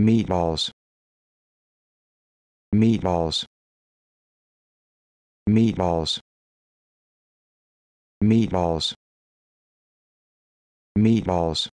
meatballs meatballs meatballs meatballs meatballs